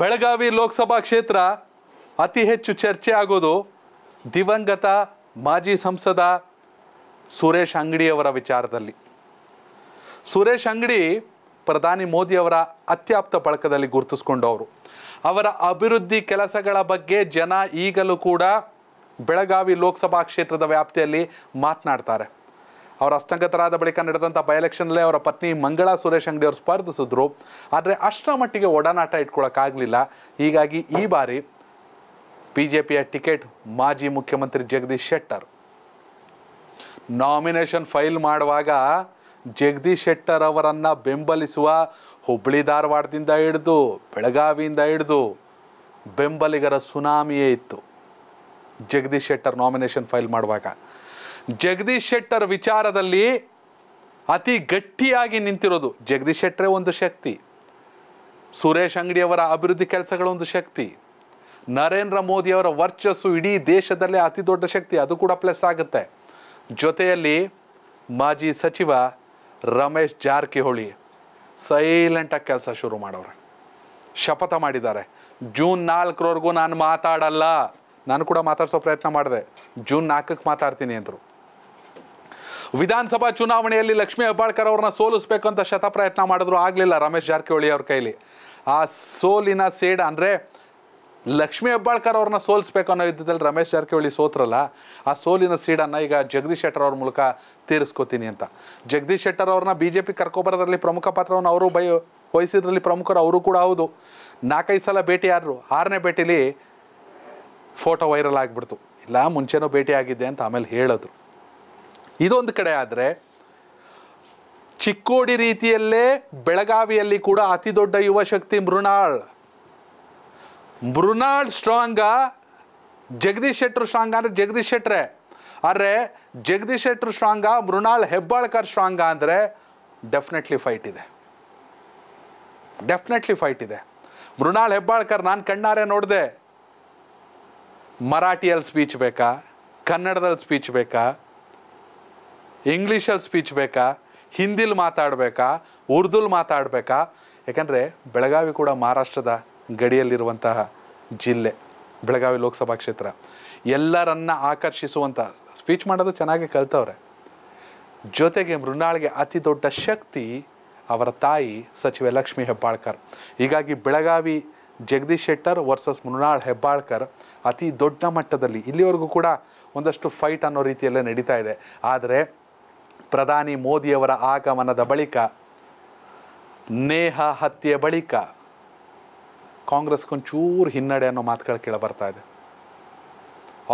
ಬೆಳಗಾವಿ ಲೋಕಸಭಾ ಕ್ಷೇತ್ರ ಅತಿ ಹೆಚ್ಚು ಚರ್ಚೆ ಆಗೋದು ದಿವಂಗತ ಮಾಜಿ ಸಂಸದ ಸುರೇಶ್ ಅಂಗಡಿಯವರ ವಿಚಾರದಲ್ಲಿ ಸುರೇಶ್ ಅಂಗಡಿ ಪ್ರಧಾನಿ ಮೋದಿಯವರ ಅತ್ಯಾಪ್ತ ಬಳಕದಲ್ಲಿ ಗುರುತಿಸ್ಕೊಂಡವರು ಅವರ ಅಭಿವೃದ್ಧಿ ಕೆಲಸಗಳ ಬಗ್ಗೆ ಜನ ಈಗಲೂ ಕೂಡ ಬೆಳಗಾವಿ ಲೋಕಸಭಾ ಕ್ಷೇತ್ರದ ವ್ಯಾಪ್ತಿಯಲ್ಲಿ ಮಾತನಾಡ್ತಾರೆ ಅವರು ಅಸ್ತಂಗತರಾದ ಬಳಿಕ ನಡೆದಂಥ ಬೈ ಎಲೆಕ್ಷನ್ಲ್ಲೇ ಅವರ ಪತ್ನಿ ಮಂಗಳಾ ಸುರೇಶ್ ಅಂಗಡಿ ಅವರು ಸ್ಪರ್ಧಿಸಿದ್ರು ಆದರೆ ಅಷ್ಟರ ಮಟ್ಟಿಗೆ ಒಡನಾಟ ಇಟ್ಕೊಳ್ಳೋಕ್ಕಾಗಲಿಲ್ಲ ಹೀಗಾಗಿ ಈ ಬಾರಿ ಬಿ ಜೆ ಪಿಯ ಟಿಕೆಟ್ ಮಾಜಿ ಮುಖ್ಯಮಂತ್ರಿ ಜಗದೀಶ್ ಶೆಟ್ಟರ್ ನಾಮಿನೇಷನ್ ಫೈಲ್ ಮಾಡುವಾಗ ಜಗದೀಶ್ ಶೆಟ್ಟರ್ ಅವರನ್ನು ಬೆಂಬಲಿಸುವ ಹುಬ್ಬಳ್ಳಿ ಧಾರವಾಡದಿಂದ ಹಿಡಿದು ಬೆಳಗಾವಿಯಿಂದ ಹಿಡಿದು ಬೆಂಬಲಿಗರ ಸುನಾಮಿಯೇ ಇತ್ತು ಜಗದೀಶ್ ಶೆಟ್ಟರ್ ನಾಮಿನೇಷನ್ ಫೈಲ್ ಮಾಡುವಾಗ ಜಗದೀಶ್ ಶೆಟ್ಟರ್ ವಿಚಾರದಲ್ಲಿ ಅತಿ ಗಟ್ಟಿಯಾಗಿ ನಿಂತಿರೋದು ಜಗದೀಶ್ ಶೆಟ್ಟರೇ ಒಂದು ಶಕ್ತಿ ಸುರೇಶ್ ಅಂಗಡಿಯವರ ಅಭಿವೃದ್ಧಿ ಒಂದು ಶಕ್ತಿ ನರೇಂದ್ರ ಮೋದಿಯವರ ವರ್ಚಸ್ಸು ಇಡೀ ದೇಶದಲ್ಲೇ ಅತಿ ದೊಡ್ಡ ಶಕ್ತಿ ಅದು ಕೂಡ ಪ್ಲಸ್ ಆಗುತ್ತೆ ಜೊತೆಯಲ್ಲಿ ಮಾಜಿ ಸಚಿವ ರಮೇಶ್ ಜಾರಕಿಹೊಳಿ ಸೈಲೆಂಟಾಗಿ ಕೆಲಸ ಶುರು ಮಾಡೋರು ಶಪಥ ಮಾಡಿದ್ದಾರೆ ಜೂನ್ ನಾಲ್ಕರವರೆಗೂ ನಾನು ಮಾತಾಡಲ್ಲ ನಾನು ಕೂಡ ಮಾತಾಡ್ಸೋ ಪ್ರಯತ್ನ ಮಾಡಿದೆ ಜೂನ್ ನಾಲ್ಕಕ್ಕೆ ಮಾತಾಡ್ತೀನಿ ಅಂದರು ವಿಧಾನಸಭಾ ಚುನಾವಣೆಯಲ್ಲಿ ಲಕ್ಷ್ಮಿ ಹೆಬಾಳ್ಕರ್ ಅವರನ್ನು ಸೋಲಿಸಬೇಕು ಅಂತ ಶತಪ್ರಯತ್ನ ಮಾಡಿದ್ರು ಆಗಲಿಲ್ಲ ರಮೇಶ್ ಜಾರ್ಕೆವಾಳಿ ಅವರ ಕೈಲಿ ಆ ಸೋಲಿನ ಸೀಡ್ ಅಂದ್ರೆ ಲಕ್ಷ್ಮಿ ಹೆಬಾಳ್ಕರ್ ಅವರನ್ನು ಸೋಲಿಸಬೇಕು ಅನ್ನೋ ಉದ್ದೇಶದಲ್ಲಿ ರಮೇಶ್ ಜಾರ್ಕೆವಾಳಿ ಸೋತ್ರಲ್ಲ ಆ ಸೋಲಿನ ಸೀಡ್ ಅನ್ನು ಈಗ ಜಗದೀಶ್ ಶೆಟ್ಟರ್ ಅವರ ಮೂಲಕ ತೀರಿಸ್ಕೊತೀನಿ ಅಂತ ಜಗದೀಶ್ ಶೆಟ್ಟರ್ ಅವರನ್ನು ಬಿಜೆಪಿ ಕರ್ಕೊಂಡು ಬರೋದರಲ್ಲಿ ಪ್ರಮುಖ ಪಾತ್ರ ವಹನ ಅವರು ಬಯ ವೈಸದರಲ್ಲಿ ಪ್ರಮುಖರ ಅವರು ಕೂಡಬಹುದು ನಾಲ್ಕೈದು ಸಲ ಭೇಟಿ ಆದ್ರು ಆರನೇ ಭೇಟಿಯಲ್ಲಿ ಫೋಟೋ ವೈರಲ್ ಆಗಿಬಿಡ್ತು ಇಲ್ಲ ಮುಂಚೆನೋ ಭೇಟಿ ಆಗಿದೆ ಅಂತ ಆಮೇಲೆ ಹೇಳಿದ್ರು ಇದೊಂದು ಕಡೆ ಆದರೆ ಚಿಕ್ಕೋಡಿ ರೀತಿಯಲ್ಲೇ ಬೆಳಗಾವಿಯಲ್ಲಿ ಕೂಡ ಅತಿ ದೊಡ್ಡ ಯುವ ಶಕ್ತಿ ಮೃಣಾಳ್ ಮೃಣಾಳ್ ಸ್ಟ್ರಾಂಗ ಜಗದೀಶ್ ಶೆಟ್ರು ಸ್ಟ್ರಾಂಗ ಅಂದರೆ ಜಗದೀಶ್ ಶೆಟ್ರೆ ಆದರೆ ಜಗದೀಶ್ ಶೆಟ್ರು ಸ್ಟ್ರಾಂಗ ಮೃಣಾಳ್ ಹೆಬ್ಬಾಳ್ಕರ್ ಸ್ಟ್ರಾಂಗ ಅಂದರೆ ಡೆಫಿನೆಟ್ಲಿ ಫೈಟ್ ಇದೆ ಡೆಫಿನೆಟ್ಲಿ ಫೈಟ್ ಇದೆ ಮೃಣಾಳ್ ಹೆಬ್ಬಾಳ್ಕರ್ ನಾನು ಕಣ್ಣಾರೆ ನೋಡಿದೆ ಮರಾಠಿಯಲ್ಲಿ ಸ್ಪೀಚ್ ಬೇಕಾ ಕನ್ನಡದಲ್ಲಿ ಸ್ಪೀಚ್ ಬೇಕಾ ಇಂಗ್ಲೀಷಲ್ಲಿ ಸ್ಪೀಚ್ ಬೇಕಾ ಹಿಂದಿಲಿ ಮಾತಾಡಬೇಕಾ ಉರ್ದುಲ್ ಮಾತಾಡಬೇಕಾ ಯಾಕಂದರೆ ಬೆಳಗಾವಿ ಕೂಡ ಮಹಾರಾಷ್ಟ್ರದ ಗಡಿಯಲ್ಲಿರುವಂತಹ ಜಿಲ್ಲೆ ಬೆಳಗಾವಿ ಲೋಕಸಭಾ ಕ್ಷೇತ್ರ ಎಲ್ಲರನ್ನ ಆಕರ್ಷಿಸುವಂಥ ಸ್ಪೀಚ್ ಮಾಡೋದು ಚೆನ್ನಾಗಿ ಕಲ್ತವ್ರೆ ಜೊತೆಗೆ ಮೃಣಾಳ್ಗೆ ಅತಿ ದೊಡ್ಡ ಶಕ್ತಿ ಅವರ ತಾಯಿ ಸಚಿವೆ ಲಕ್ಷ್ಮೀ ಹೆಬ್ಬಾಳ್ಕರ್ ಹೀಗಾಗಿ ಬೆಳಗಾವಿ ಜಗದೀಶ್ ಶೆಟ್ಟರ್ ವರ್ಸಸ್ ಮೃಣಾಳ್ ಹೆಬ್ಬಾಳ್ಕರ್ ಅತಿ ದೊಡ್ಡ ಮಟ್ಟದಲ್ಲಿ ಇಲ್ಲಿವರೆಗೂ ಕೂಡ ಒಂದಷ್ಟು ಫೈಟ್ ಅನ್ನೋ ರೀತಿಯಲ್ಲೇ ನಡೀತಾ ಇದೆ ಆದರೆ ಪ್ರಧಾನಿ ಮೋದಿಯವರ ಆಗಮನದ ಬಳಿಕ ನೇಹ ಹತ್ಯೆ ಬಳಿಕ ಕಾಂಗ್ರೆಸ್ಗೊಂಚೂರು ಹಿನ್ನಡೆ ಅನ್ನೋ ಮಾತುಗಳು ಕೇಳಬರ್ತಾ ಬರ್ತಾ ಇದೆ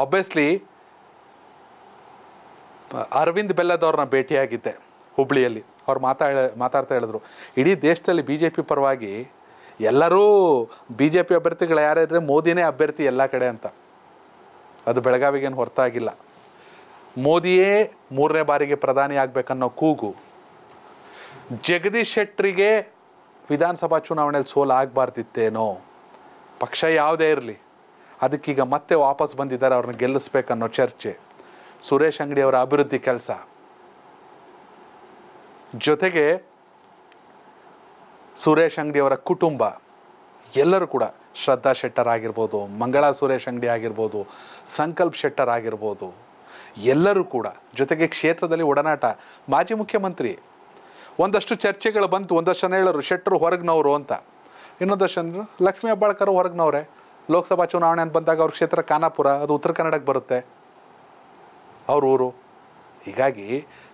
ಆಬ್ವಿಯಸ್ಲಿ ಅರವಿಂದ್ ಬೆಲ್ಲದವ್ರನ್ನ ಭೇಟಿಯಾಗಿದ್ದೆ ಹುಬ್ಳಿಯಲ್ಲಿ ಅವ್ರು ಮಾತಾಡ ಮಾತಾಡ್ತಾ ಹೇಳಿದ್ರು ಇಡೀ ದೇಶದಲ್ಲಿ ಬಿ ಜೆ ಪಿ ಪರವಾಗಿ ಎಲ್ಲರೂ ಬಿ ಜೆ ಪಿ ಅಭ್ಯರ್ಥಿಗಳು ಯಾರಿದ್ರೆ ಮೋದಿನೇ ಅಭ್ಯರ್ಥಿ ಎಲ್ಲ ಕಡೆ ಅಂತ ಅದು ಬೆಳಗಾವಿಗೇನು ಹೊರತಾಗಿಲ್ಲ ಮೋದಿಯೇ ಮೂರನೇ ಬಾರಿಗೆ ಪ್ರಧಾನಿ ಆಗಬೇಕನ್ನೋ ಕೂಗು ಜಗದೀಶ್ ಶೆಟ್ಟರಿಗೆ ವಿಧಾನಸಭಾ ಚುನಾವಣೆಯಲ್ಲಿ ಸೋಲು ಆಗಬಾರ್ದಿತ್ತೇನೋ ಪಕ್ಷ ಯಾವುದೇ ಇರಲಿ ಅದಕ್ಕೀಗ ಮತ್ತೆ ವಾಪಸ್ ಬಂದಿದ್ದಾರೆ ಅವ್ರನ್ನ ಗೆಲ್ಲಿಸ್ಬೇಕನ್ನೋ ಚರ್ಚೆ ಸುರೇಶ್ ಅಂಗಡಿ ಅವರ ಅಭಿವೃದ್ಧಿ ಕೆಲಸ ಜೊತೆಗೆ ಸುರೇಶ್ ಅಂಗಡಿ ಅವರ ಕುಟುಂಬ ಎಲ್ಲರೂ ಕೂಡ ಶ್ರದ್ಧಾ ಶೆಟ್ಟರ್ ಆಗಿರ್ಬೋದು ಮಂಗಳಾ ಸುರೇಶ್ ಅಂಗಡಿ ಆಗಿರ್ಬೋದು ಸಂಕಲ್ಪ್ ಶೆಟ್ಟರ್ ಆಗಿರ್ಬೋದು ಎಲ್ಲರೂ ಕೂಡ ಜೊತೆಗೆ ಕ್ಷೇತ್ರದಲ್ಲಿ ಒಡನಾಟ ಮಾಜಿ ಮುಖ್ಯಮಂತ್ರಿ ಒಂದಷ್ಟು ಚರ್ಚೆಗಳು ಬಂತು ಒಂದಷ್ಟು ಜನ ಹೇಳೋರು ಶೆಟ್ಟರು ಹೊರಗಿನವರು ಅಂತ ಇನ್ನೊಂದಷ್ಟು ಜನರು ಲಕ್ಷ್ಮೀ ಹೆಬ್ಬಾಳ್ಕರ್ ಹೊರಗಿನವ್ರೆ ಲೋಕಸಭಾ ಚುನಾವಣೆ ಅಂತ ಬಂದಾಗ ಅವ್ರ ಕ್ಷೇತ್ರ ಖಾನಾಪುರ ಅದು ಉತ್ತರ ಕನ್ನಡಕ್ಕೆ ಬರುತ್ತೆ ಅವ್ರ ಊರು ಹೀಗಾಗಿ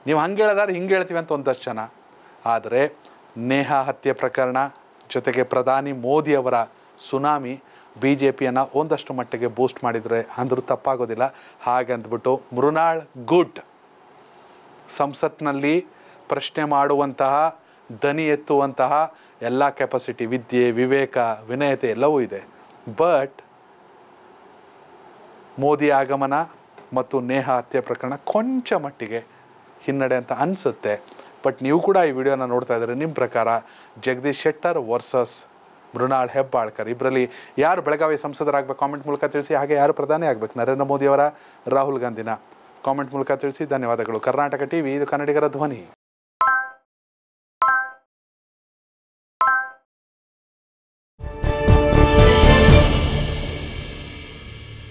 ನೀವು ಹಂಗೆ ಹೇಳಿದಾರೆ ಹಿಂಗೆ ಹೇಳ್ತೀವಿ ಅಂತ ಒಂದಷ್ಟು ಜನ ಆದರೆ ನೇಹಾ ಹತ್ಯೆ ಪ್ರಕರಣ ಜೊತೆಗೆ ಪ್ರಧಾನಿ ಮೋದಿಯವರ ಸುನಾಮಿ ಬಿ ಜೆ ಪಿಯನ್ನು ಒಂದಷ್ಟು ಮಟ್ಟಿಗೆ ಬೂಸ್ಟ್ ಮಾಡಿದರೆ ಅಂದರೂ ತಪ್ಪಾಗೋದಿಲ್ಲ ಅಂದ್ಬಿಟ್ಟು ಮೃಣಾಳ್ ಗುಡ್ ಸಂಸತ್ನಲ್ಲಿ ಪ್ರಶ್ನೆ ಮಾಡುವಂತಹ ದನಿ ಎತ್ತುವಂತಹ ಎಲ್ಲ ಕೆಪಾಸಿಟಿ ವಿದ್ಯೆ ವಿವೇಕ ವಿನಯತೆ ಎಲ್ಲವೂ ಇದೆ ಬಟ್ ಮೋದಿ ಆಗಮನ ಮತ್ತು ನೇಹ ಹತ್ಯೆ ಪ್ರಕರಣ ಕೊಂಚ ಮಟ್ಟಿಗೆ ಹಿನ್ನಡೆ ಅಂತ ಅನಿಸುತ್ತೆ ಬಟ್ ನೀವು ಕೂಡ ಈ ವಿಡಿಯೋನ ನೋಡ್ತಾ ಇದ್ರೆ ನಿಮ್ಮ ಪ್ರಕಾರ ಜಗದೀಶ್ ಶೆಟ್ಟರ್ ವರ್ಸಸ್ ಮೃಣಾಳ್ ಹೆಬ್ಬಾಳ್ಕರ್ ಇಬ್ಬರಲ್ಲಿ ಯಾರು ಬೆಳಗಾವಿ ಸಂಸದರಾಗಬೇಕು ಕಾಮೆಂಟ್ ಮೂಲಕ ತಿಳಿಸಿ ಹಾಗೆ ಯಾರು ಪ್ರಧಾನಿ ಆಗಬೇಕು ನರೇಂದ್ರ ಮೋದಿಯವರ ರಾಹುಲ್ ಗಾಂಧಿನ ಕಾಮೆಂಟ್ ಮೂಲಕ ತಿಳಿಸಿ ಧನ್ಯವಾದಗಳು ಕರ್ನಾಟಕ ಟಿವಿ ಇದು ಕನ್ನಡಿಗರ ಧ್ವನಿ